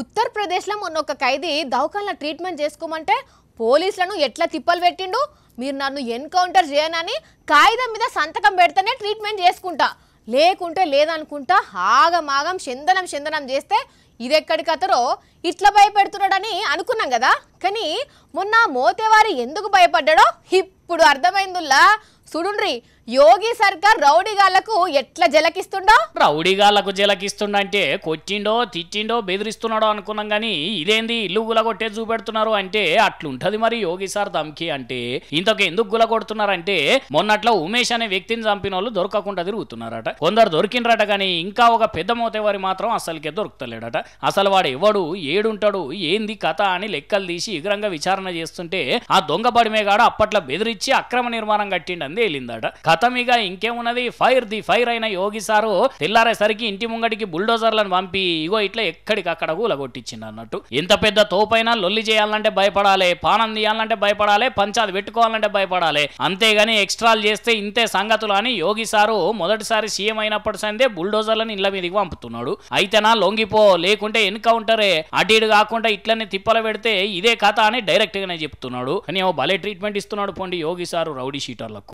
ఉత్తరప్రదేశ్లో మొన్న ఒక ఖైదీ దౌకాన్ల ట్రీట్మెంట్ చేసుకోమంటే పోలీసులను ఎట్లా తిప్పలు పెట్టిండు మీరు నన్ను ఎన్కౌంటర్ చేయనని కాగితం మీద సంతకం పెడితేనే ట్రీట్మెంట్ చేసుకుంటా లేకుంటే లేదనుకుంటా ఆగమాగం చందనం చందనం చేస్తే ఇదెక్కడి కథరో ఇట్లా భయపెడుతున్నాడని అనుకున్నాం కదా కానీ మొన్న మోతేవారి ఎందుకు భయపడ్డాడో ఇప్పుడు అర్థమైందిలా చూడుండ్రి యోగి సర్కార్ రౌడీగాళ్లకు ఎట్లా జలకిస్తుండో రౌడీగాళ్లకు జలకిస్తుండ అంటే కొట్టిండో తిట్టిండో బెదిరిస్తున్నాడో అనుకున్నాం కానీ ఇదేంది ఇల్లు గులగొట్టే చూపెడుతున్నారు అంటే అట్లుంటది మరి యోగి సార్ దమ్కి అంటే ఇంతకు ఎందుకు గులగొడుతున్నారంటే మొన్నట్లో ఉమేష్ అనే వ్యక్తిని చంపిన వాళ్ళు దొరకకుండా తిరుగుతున్నారట కొందరు దొరికినరట కానీ ఇంకా ఒక పెద్ద వారి మాత్రం అసలుకే దొరుకుతలేడట అసలు వాడు ఎవడు ఏడుంటాడు ఏంది కథ అని లెక్కలు తీసి ఎగురంగా విచారణ చేస్తుంటే ఆ దొంగ బడిమేగాడు అప్పట్లో బెదిరించి అక్రమ నిర్మాణం కట్టిండని వెళ్ళిందట ఖతమిగా ఇంకేమున్నది ఫైర్ ది ఫైర్ అయిన యోగి సారు తెల్లారేసరికి ఇంటి ముంగడికి బుల్డోజర్లను పంపి ఇగో ఇట్లా ఎక్కడికక్కడ కూలగొట్టించింది అన్నట్టు ఇంత పెద్ద తోపైనా లొల్లి చేయాలంటే భయపడాలి పానం తీయాలంటే భయపడాలి పంచాలు పెట్టుకోవాలంటే భయపడాలి అంతేగాని ఎక్స్ట్రాలు చేస్తే ఇంతే సంగతులు అని యోగి సారు మొదటిసారి సీఎం అయినప్పటి సందే బుల్డోజర్లను ఇళ్ల మీదకి పంపుతున్నాడు అయితేనా లొంగిపో లేకుంటే ఎన్కౌంటరే అటు ఇటు కాకుండా ఇట్లనే తిప్పల పెడితే ఇదే కథ అని డైరెక్ట్ గానే చెప్తున్నాడు అని భలే ట్రీట్మెంట్ ఇస్తున్నాడు పోండి యోగి సారు రౌడీ షీటర్లకు